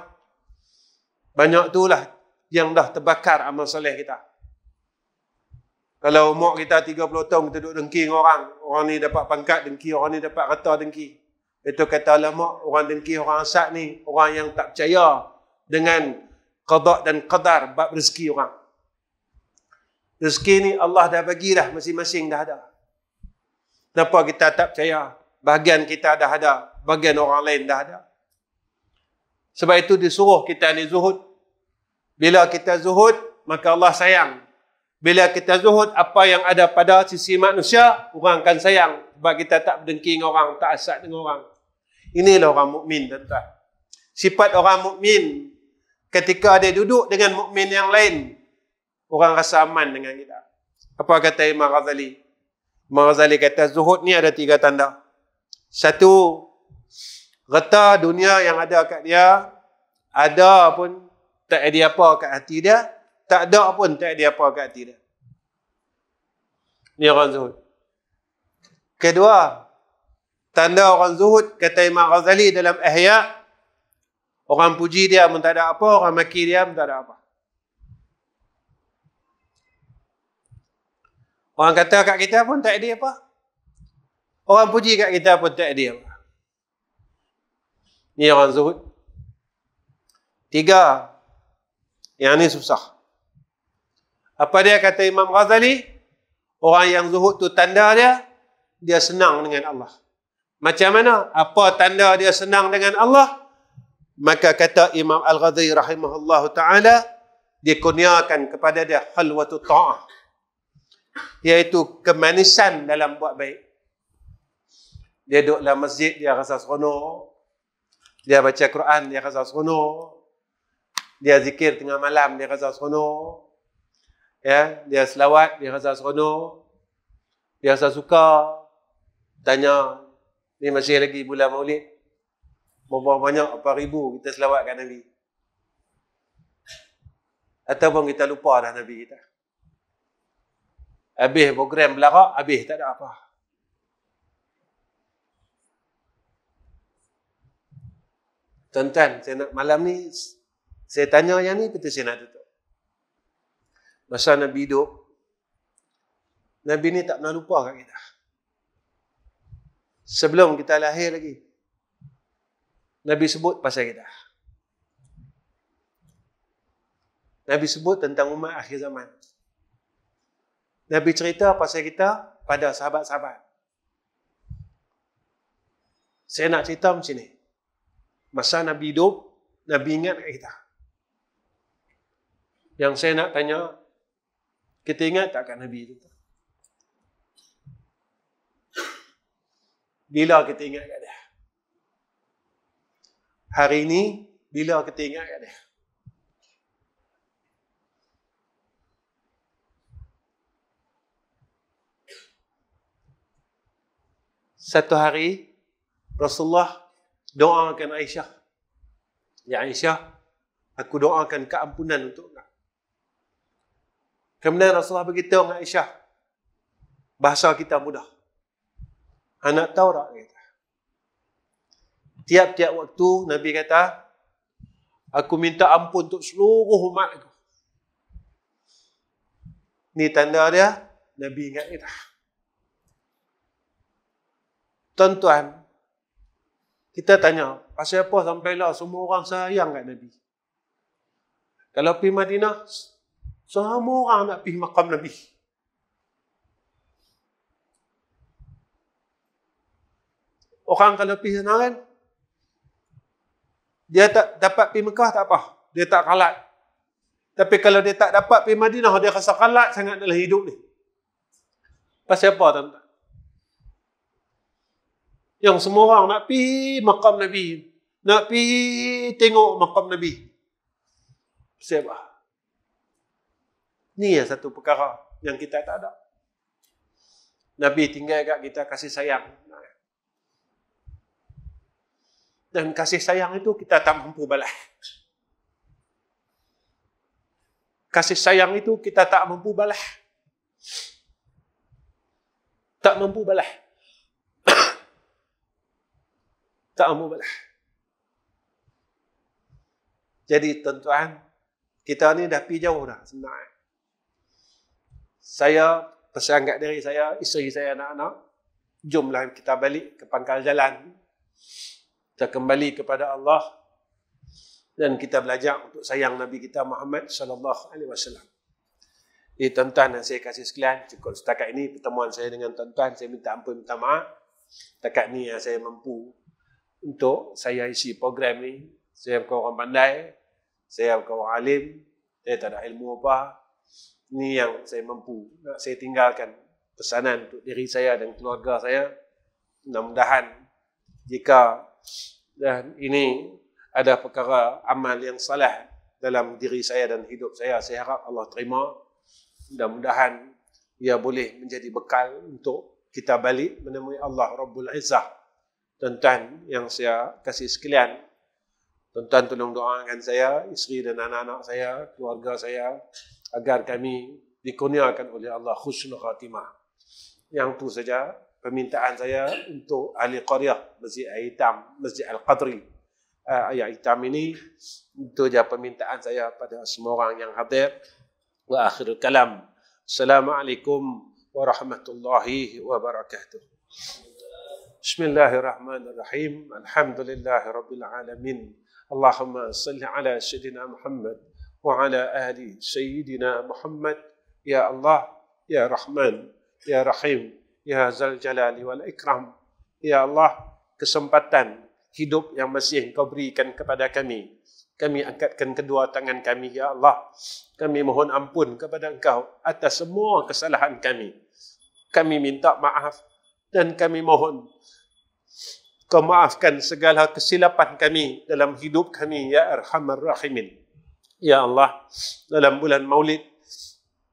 Banyak tu lah yang dah terbakar amal soleh kita. Kalau umur kita 30 tahun kita duduk dengki dengan orang. Orang ni dapat pangkat dengki, orang ni dapat rata dengki. Itu kata lama orang dengki orang asad ni orang yang tak percaya dengan kodok dan kadar bab rezeki orang. Rezeki ni Allah dah bagi dah masing-masing dah ada. Kenapa kita tak percaya? Bahagian kita dah ada. Bahagian orang lain dah ada. Sebab itu disuruh kita ni zuhud. Bila kita zuhud, maka Allah sayang. Bila kita zuhud, apa yang ada pada sisi manusia, orang akan sayang. Sebab kita tak berdengki dengan orang, tak asat dengan orang. Inilah orang mukmin tuan Sifat orang mukmin ketika dia duduk dengan mukmin yang lain, orang rasa aman dengan kita. Apa kata Imam Ghazali? Imam Ghazali kata zuhud ni ada tiga tanda. Satu, reta dunia yang ada kat dia, ada pun tak ada apa kat hati dia, tak ada pun tak ada apa kat hati dia. Ni orang zuhud. Kedua, tanda orang zuhud kata Imam Ghazali dalam Ihya orang puji dia pun tak ada apa, orang maki dia pun tak ada apa. Orang kata kat kita pun tak ada apa. Orang puji kat kita pun tak ada apa. Ini orang zuhud. Tiga. Yang ini susah. Apa dia kata Imam Ghazali? Orang yang zuhud tu tanda dia, dia senang dengan Allah. Macam mana? Apa tanda dia senang dengan Allah? Maka kata Imam Al-Ghazali rahimahullah ta'ala, dikurniakan kepada dia halwatu ta'ah iaitu kemanisan dalam buat baik. Dia duduk dalam masjid, dia rasa seronok. Dia baca Quran, dia rasa seronok. Dia zikir tengah malam, dia rasa seronok. Ya, dia selawat, dia rasa seronok. Dia rasa suka. Tanya, ni masih lagi bulan maulid. Berapa banyak, berapa ribu kita selawatkan Nabi. Ataupun kita lupa dah Nabi kita. Habis program belakang, habis. Tak ada apa. Tuan-tuan, saya nak malam ni, saya tanya yang ni, kita saya nak tutup. Masa Nabi hidup, Nabi ni tak pernah lupa kat kita. Sebelum kita lahir lagi, Nabi sebut pasal kita. Nabi sebut tentang umat akhir zaman. Nabi cerita pasal kita pada sahabat-sahabat. Saya nak cerita macam ni. Masa Nabi hidup, Nabi ingat kat kita. Yang saya nak tanya, kita ingat tak kat Nabi itu? Bila kita ingat kat dia? Hari ini, bila kita ingat kat dia? satu hari Rasulullah doakan Aisyah. Ya Aisyah, aku doakan keampunan untuk kau. Kemudian Rasulullah beritahu dengan Aisyah. Bahasa kita mudah. Anak tahu tak? Kata. Tiap-tiap waktu Nabi kata, aku minta ampun untuk seluruh umat aku. Ini tanda dia, Nabi ingat kita. Kata tuan-tuan, kita tanya, pasal apa sampai lah semua orang sayang kat Nabi? Kalau pergi Madinah, semua orang nak pergi makam Nabi. Orang kalau pergi sana kan, dia tak dapat pergi Mekah tak apa. Dia tak kalat. Tapi kalau dia tak dapat pergi Madinah, dia rasa kalat sangat dalam hidup ni. Pasal apa tuan-tuan? Yang semua orang nak pi makam Nabi. Nak pi tengok makam Nabi. Siapa? Ni ya satu perkara yang kita tak ada. Nabi tinggal kat kita kasih sayang. Dan kasih sayang itu kita tak mampu balas. Kasih sayang itu kita tak mampu balas. Tak mampu balas. tak mubalah. Jadi tuan-tuan, kita ni dah pergi jauh dah sebenarnya. Saya pesan kat diri saya, isteri saya, anak-anak, jomlah kita balik ke pangkal jalan. Kita kembali kepada Allah dan kita belajar untuk sayang Nabi kita Muhammad sallallahu alaihi wasallam. Ini tuan-tuan yang saya kasih sekalian. Cukup setakat ini pertemuan saya dengan tuan-tuan. Saya minta ampun, minta maaf. Setakat ini yang saya mampu untuk saya isi program ni. Saya bukan orang pandai. Saya bukan orang alim. Saya tak ada ilmu apa. ni yang saya mampu. Nak saya tinggalkan pesanan untuk diri saya dan keluarga saya. Mudah-mudahan jika dan ini ada perkara amal yang salah dalam diri saya dan hidup saya. Saya harap Allah terima. Mudah-mudahan ia boleh menjadi bekal untuk kita balik menemui Allah Rabbul Izzah tuan-tuan yang saya kasih sekalian. Tuan-tuan tolong doakan saya, isteri dan anak-anak saya, keluarga saya agar kami dikurniakan oleh Allah khusnul khatimah. Yang tu saja permintaan saya untuk ahli Qaryah Masjid Al-Hitam, Masjid Al-Qadri. ayat ah, hitam ini itu saja permintaan saya pada semua orang yang hadir. Wa akhirul kalam. Assalamualaikum warahmatullahi wabarakatuh. Bismillahirrahmanirrahim. الله الرحمن الرحيم الحمد لله رب العالمين اللهم صل على سيدنا محمد وعلى آل سيدنا محمد يا الله يا رحمن يا رحيم يا ذا الجلال kesempatan hidup yang masih engkau berikan kepada kami. Kami angkatkan kedua tangan kami, Ya Allah. Kami mohon ampun kepada engkau atas semua kesalahan kami. Kami minta maaf dan kami mohon kau maafkan segala kesilapan kami dalam hidup kami ya arhamar rahimin ya Allah dalam bulan maulid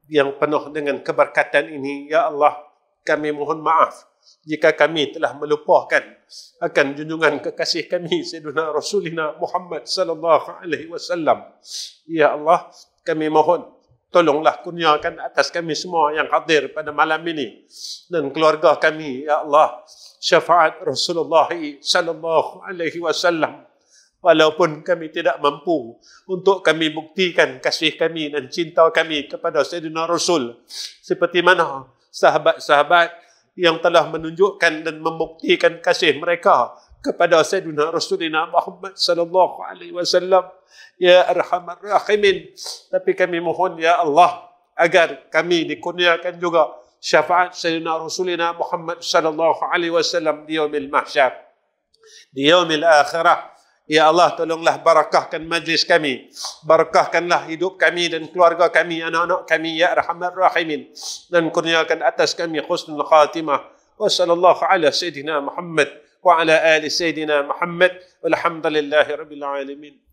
yang penuh dengan keberkatan ini ya Allah kami mohon maaf jika kami telah melupakan akan junjungan kekasih kami Sayyidina Rasulina Muhammad sallallahu alaihi wasallam ya Allah kami mohon Tolonglah kurniakan atas kami semua yang hadir pada malam ini dan keluarga kami ya Allah syafaat Rasulullah sallallahu alaihi wasallam walaupun kami tidak mampu untuk kami buktikan kasih kami dan cinta kami kepada Sayyidina Rasul seperti mana sahabat-sahabat yang telah menunjukkan dan membuktikan kasih mereka kepada Sayyidina Rasulina Muhammad sallallahu alaihi wasallam ya arhamar rahimin tapi kami mohon ya Allah agar kami dikurniakan juga syafaat Sayyidina Rasulina Muhammad sallallahu alaihi wasallam di yaumil mahsyar di yaumil akhirah Ya Allah tolonglah barakahkan majlis kami barakahkanlah hidup kami dan keluarga kami anak-anak kami ya arhamar rahimin dan kurniakan atas kami husnul khatimah wa sallallahu ala sayidina Muhammad وعلى ال سيدنا محمد والحمد لله رب العالمين